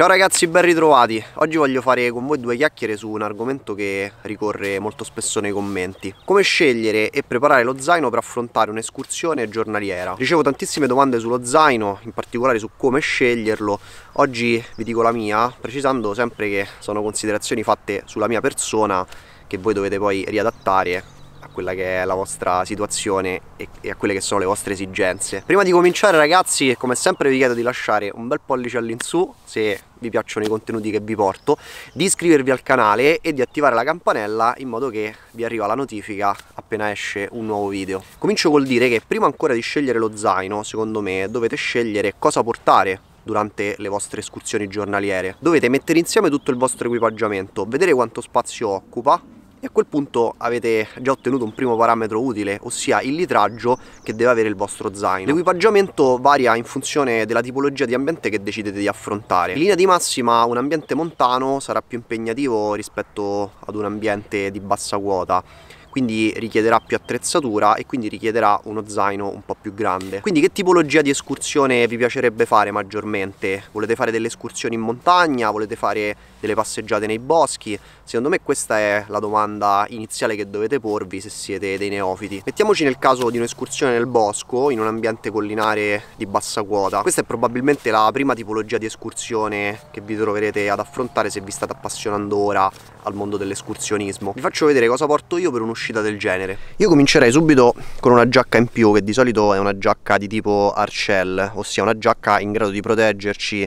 Ciao ragazzi, ben ritrovati. Oggi voglio fare con voi due chiacchiere su un argomento che ricorre molto spesso nei commenti. Come scegliere e preparare lo zaino per affrontare un'escursione giornaliera? Ricevo tantissime domande sullo zaino, in particolare su come sceglierlo. Oggi vi dico la mia, precisando sempre che sono considerazioni fatte sulla mia persona che voi dovete poi riadattare quella che è la vostra situazione e, e a quelle che sono le vostre esigenze. Prima di cominciare ragazzi, come sempre vi chiedo di lasciare un bel pollice all'insù se vi piacciono i contenuti che vi porto, di iscrivervi al canale e di attivare la campanella in modo che vi arriva la notifica appena esce un nuovo video. Comincio col dire che prima ancora di scegliere lo zaino, secondo me, dovete scegliere cosa portare durante le vostre escursioni giornaliere. Dovete mettere insieme tutto il vostro equipaggiamento, vedere quanto spazio occupa e a quel punto avete già ottenuto un primo parametro utile, ossia il litraggio che deve avere il vostro zaino. L'equipaggiamento varia in funzione della tipologia di ambiente che decidete di affrontare. In linea di massima un ambiente montano sarà più impegnativo rispetto ad un ambiente di bassa quota quindi richiederà più attrezzatura e quindi richiederà uno zaino un po' più grande. Quindi che tipologia di escursione vi piacerebbe fare maggiormente? Volete fare delle escursioni in montagna? Volete fare delle passeggiate nei boschi? Secondo me questa è la domanda iniziale che dovete porvi se siete dei neofiti. Mettiamoci nel caso di un'escursione nel bosco in un ambiente collinare di bassa quota. Questa è probabilmente la prima tipologia di escursione che vi troverete ad affrontare se vi state appassionando ora al mondo dell'escursionismo. Vi faccio vedere cosa porto io per un'uscita un'uscita del genere? Io comincerei subito con una giacca in più, che di solito è una giacca di tipo Arcel, ossia una giacca in grado di proteggerci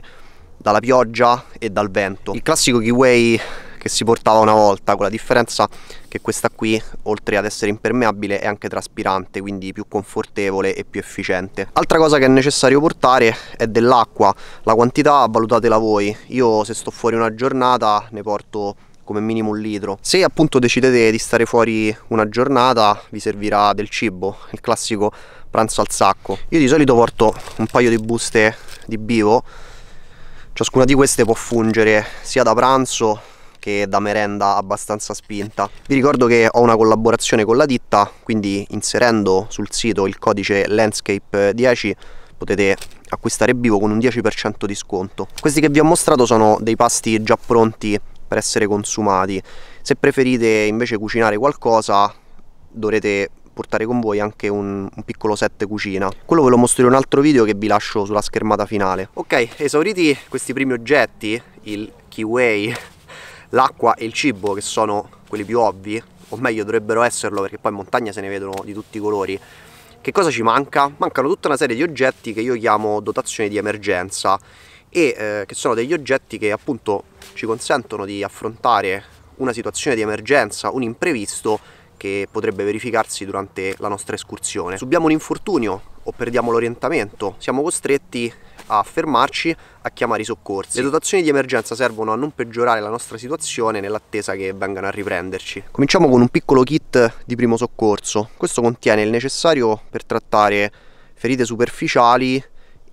dalla pioggia e dal vento. Il classico keyway che si portava una volta, con la differenza che questa qui, oltre ad essere impermeabile, è anche traspirante, quindi più confortevole e più efficiente. Altra cosa che è necessario portare è dell'acqua, la quantità valutatela voi, io se sto fuori una giornata ne porto come minimo un litro. Se appunto decidete di stare fuori una giornata vi servirà del cibo, il classico pranzo al sacco. Io di solito porto un paio di buste di bivo, ciascuna di queste può fungere sia da pranzo che da merenda abbastanza spinta. Vi ricordo che ho una collaborazione con la ditta, quindi inserendo sul sito il codice landscape10 potete acquistare bivo con un 10% di sconto. Questi che vi ho mostrato sono dei pasti già pronti per essere consumati. Se preferite invece cucinare qualcosa dovrete portare con voi anche un, un, piccolo set cucina. Quello ve lo mostrerò in un altro video che vi lascio sulla schermata finale. Ok, esauriti questi primi oggetti, il kiwi, l'acqua e il cibo che sono quelli più ovvi, o meglio dovrebbero esserlo perché poi in montagna se ne vedono di tutti i colori. Che cosa ci manca? Mancano tutta una serie di oggetti che io chiamo dotazione di emergenza e eh, che sono degli oggetti che appunto ci consentono di affrontare una situazione di emergenza, un imprevisto che potrebbe verificarsi durante la nostra escursione. Subiamo un infortunio o perdiamo l'orientamento, siamo costretti a fermarci, a chiamare i soccorsi. Le dotazioni di emergenza servono a non peggiorare la nostra situazione nell'attesa che vengano a riprenderci. Cominciamo con un piccolo kit di primo soccorso. Questo contiene il necessario per trattare ferite superficiali,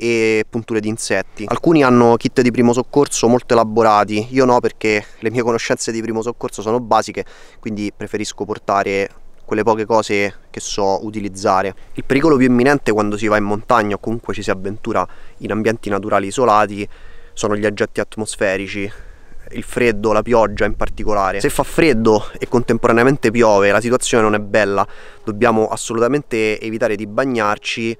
e punture di insetti. Alcuni hanno kit di primo soccorso molto elaborati, io no perché le mie conoscenze di primo soccorso sono basiche, quindi preferisco portare quelle poche cose che so utilizzare. Il pericolo più imminente quando si va in montagna o comunque ci si avventura in ambienti naturali isolati sono gli oggetti atmosferici, il freddo, la pioggia in particolare. Se fa freddo e contemporaneamente piove, la situazione non è bella, dobbiamo assolutamente evitare di bagnarci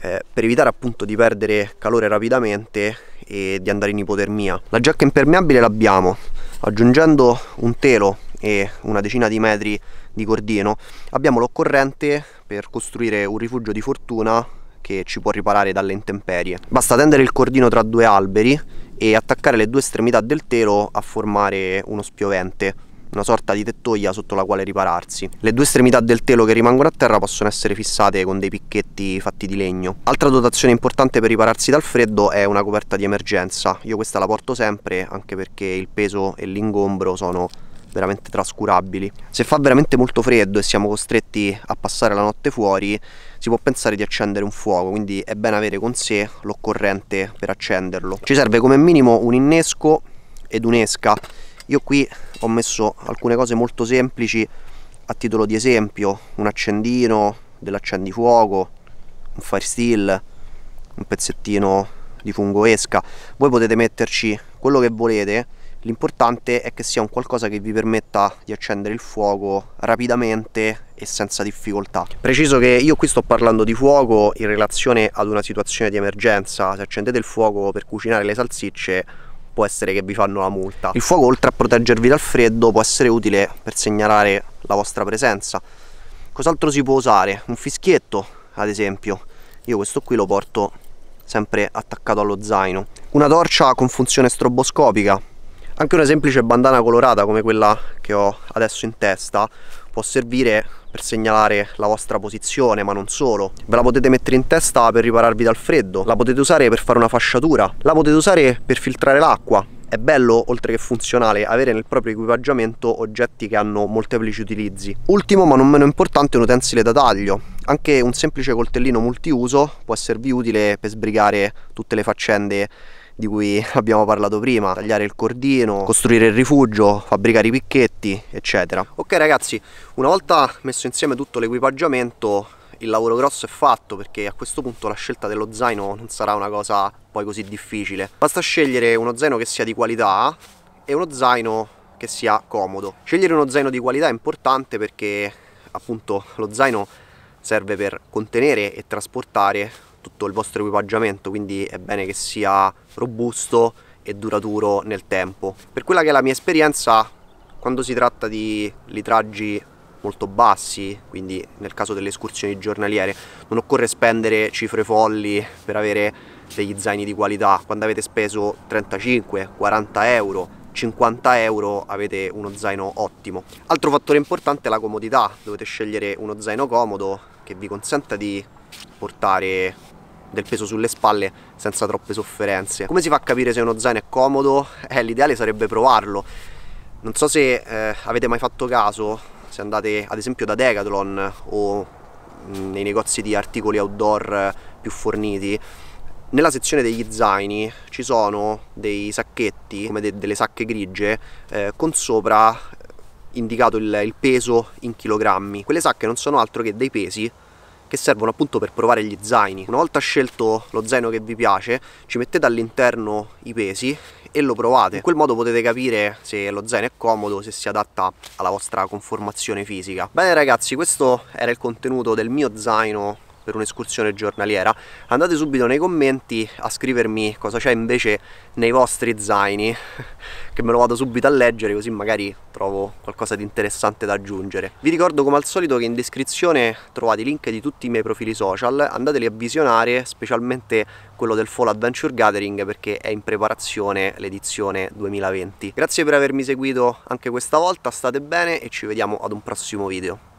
eh, per evitare appunto di perdere calore rapidamente e di andare in ipotermia. La giacca impermeabile l'abbiamo, aggiungendo un telo e una decina di metri di cordino abbiamo l'occorrente per costruire un rifugio di fortuna che ci può riparare dalle intemperie. Basta tendere il cordino tra due alberi e attaccare le due estremità del telo a formare uno spiovente una sorta di tettoia sotto la quale ripararsi. Le due estremità del telo che rimangono a terra possono essere fissate con dei picchetti fatti di legno. Altra dotazione importante per ripararsi dal freddo è una coperta di emergenza. Io questa la porto sempre anche perché il peso e l'ingombro sono veramente trascurabili. Se fa veramente molto freddo e siamo costretti a passare la notte fuori, si può pensare di accendere un fuoco, quindi è bene avere con sé l'occorrente per accenderlo. Ci serve come minimo un innesco ed un'esca io qui ho messo alcune cose molto semplici a titolo di esempio un accendino dell'accendifuoco un fire steel un pezzettino di fungo esca voi potete metterci quello che volete l'importante è che sia un qualcosa che vi permetta di accendere il fuoco rapidamente e senza difficoltà preciso che io qui sto parlando di fuoco in relazione ad una situazione di emergenza se accendete il fuoco per cucinare le salsicce può essere che vi fanno la multa. Il fuoco oltre a proteggervi dal freddo può essere utile per segnalare la vostra presenza. Cos'altro si può usare? Un fischietto, ad esempio. Io questo qui lo porto sempre attaccato allo zaino. Una torcia con funzione stroboscopica. Anche una semplice bandana colorata come quella che ho adesso in testa può servire per segnalare la vostra posizione ma non solo ve la potete mettere in testa per ripararvi dal freddo la potete usare per fare una fasciatura la potete usare per filtrare l'acqua è bello, oltre che funzionale, avere nel proprio equipaggiamento oggetti che hanno molteplici utilizzi. Ultimo ma non meno importante un utensile da taglio. Anche un semplice coltellino multiuso può esservi utile per sbrigare tutte le faccende di cui abbiamo parlato prima, tagliare il cordino, costruire il rifugio, fabbricare i picchetti, eccetera. Ok ragazzi, una volta messo insieme tutto l'equipaggiamento, il lavoro grosso è fatto perché a questo punto la scelta dello zaino non sarà una cosa poi così difficile. Basta scegliere uno zaino che sia di qualità e uno zaino che sia comodo. Scegliere uno zaino di qualità è importante perché appunto lo zaino serve per contenere e trasportare tutto il vostro equipaggiamento, quindi è bene che sia robusto e duraturo nel tempo. Per quella che è la mia esperienza, quando si tratta di litraggi molto bassi, quindi nel caso delle escursioni giornaliere, non occorre spendere cifre folli per avere degli zaini di qualità. Quando avete speso 35, 40 euro, 50 euro avete uno zaino ottimo. Altro fattore importante è la comodità, dovete scegliere uno zaino comodo che vi consenta di portare del peso sulle spalle senza troppe sofferenze. Come si fa a capire se uno zaino è comodo? Eh, l'ideale sarebbe provarlo. Non so se eh, avete mai fatto caso, se andate ad esempio da Decathlon o mm, nei negozi di articoli outdoor eh, più forniti, nella sezione degli zaini ci sono dei sacchetti, come de delle sacche grigie, eh, con sopra indicato il, il peso in chilogrammi. Quelle sacche non sono altro che dei pesi che servono appunto per provare gli zaini. Una volta scelto lo zaino che vi piace, ci mettete all'interno i pesi e lo provate. In quel modo potete capire se lo zaino è comodo, se si adatta alla vostra conformazione fisica. Bene ragazzi, questo era il contenuto del mio zaino per un'escursione giornaliera, andate subito nei commenti a scrivermi cosa c'è invece nei vostri zaini, che me lo vado subito a leggere così magari trovo qualcosa di interessante da aggiungere. Vi ricordo come al solito che in descrizione trovate i link di tutti i miei profili social, andateli a visionare, specialmente quello del Fall Adventure Gathering perché è in preparazione l'edizione 2020. Grazie per avermi seguito anche questa volta, state bene e ci vediamo ad un prossimo video.